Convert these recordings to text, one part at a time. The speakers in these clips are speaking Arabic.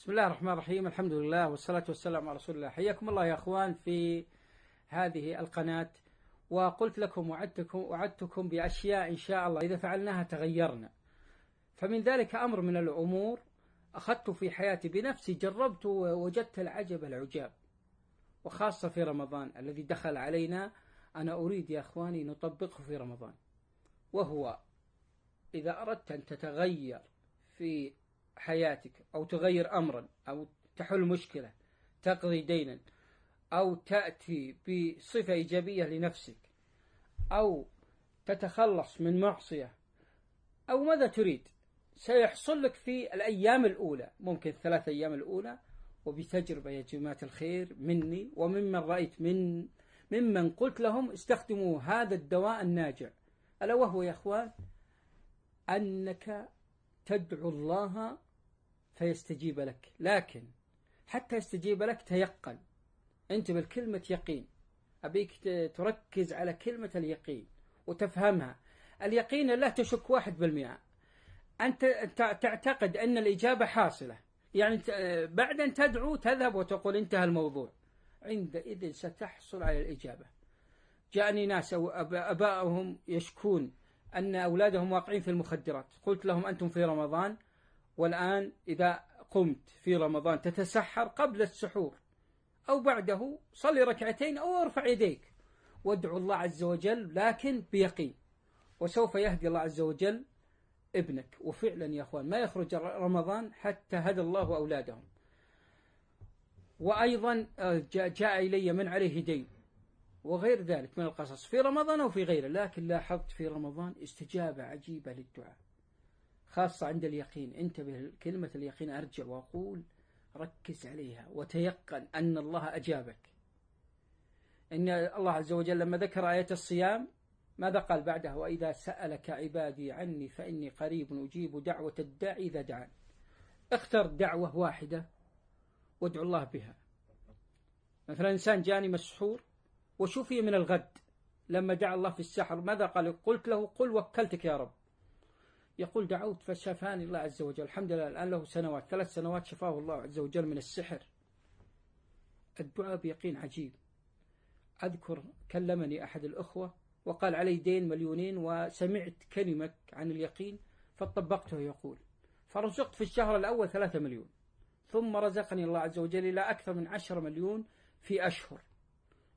بسم الله الرحمن الرحيم الحمد لله والصلاة والسلام على رسول الله حياكم الله يا أخوان في هذه القناة وقلت لكم وعدتكم, وعدتكم بأشياء إن شاء الله إذا فعلناها تغيرنا فمن ذلك أمر من الأمور أخذت في حياتي بنفسي جربت ووجدت العجب العجاب وخاصة في رمضان الذي دخل علينا أنا أريد يا أخواني نطبقه في رمضان وهو إذا أردت أن تتغير في حياتك أو تغير أمرا أو تحل مشكلة تقضي دينا أو تأتي بصفة إيجابية لنفسك أو تتخلص من معصية أو ماذا تريد سيحصل لك في الأيام الأولى ممكن الثلاث أيام الأولى وبتجربة يا جماعة الخير مني وممن رأيت من ممن قلت لهم استخدموا هذا الدواء الناجع ألا وهو يا أخوان أنك تدعو الله فيستجيب لك لكن حتى يستجيب لك تيقن انتبه لكلمة يقين أبيك تركز على كلمة اليقين وتفهمها اليقين لا تشك واحد بالمئة أنت تعتقد أن الإجابة حاصلة يعني بعد أن تدعو تذهب وتقول انتهى الموضوع عندئذ ستحصل على الإجابة جاءني ناس أباءهم يشكون أن أولادهم واقعين في المخدرات قلت لهم أنتم في رمضان والآن إذا قمت في رمضان تتسحر قبل السحور أو بعده صلي ركعتين أو ارفع يديك وادعو الله عز وجل لكن بيقين وسوف يهدي الله عز وجل ابنك وفعلا يا أخوان ما يخرج رمضان حتى هدى الله أولادهم وأيضا آه، جاء إلي من عليه دين وغير ذلك من القصص في رمضان أو في غيره لكن لاحظت في رمضان استجابة عجيبة للدعاء خاصة عند اليقين انتبه كلمة اليقين أرجع وأقول ركز عليها وتيقن أن الله أجابك إن الله عز وجل لما ذكر آية الصيام ماذا قال بعدها وإذا سألك عبادي عني فإني قريب أجيب دعوة الداعي إذا دعان اختر دعوة واحدة وادعو الله بها مثلا إنسان جاني مسحور وشفي من الغد لما دعا الله في السحر ماذا قال قلت له قل وكلتك يا رب يقول دعوت فشفاني الله عز وجل الحمد لله الآن له سنوات ثلاث سنوات شفاه الله عز وجل من السحر الدعاء بيقين عجيب أذكر كلمني أحد الأخوة وقال علي دين مليونين وسمعت كلمة عن اليقين فطبقته يقول فرزقت في الشهر الأول ثلاثة مليون ثم رزقني الله عز وجل إلى أكثر من عشرة مليون في أشهر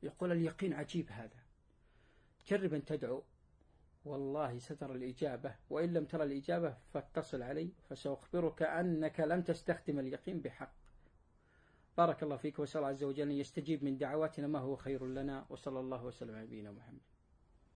يقول اليقين عجيب هذا جرب أن تدعو والله ستر الإجابة وإن لم ترى الإجابة فاتصل علي فسأخبرك أنك لم تستخدم اليقين بحق بارك الله فيك وسأل عز وجل أن يستجيب من دعواتنا ما هو خير لنا وصلى الله وسلم على نبينا محمد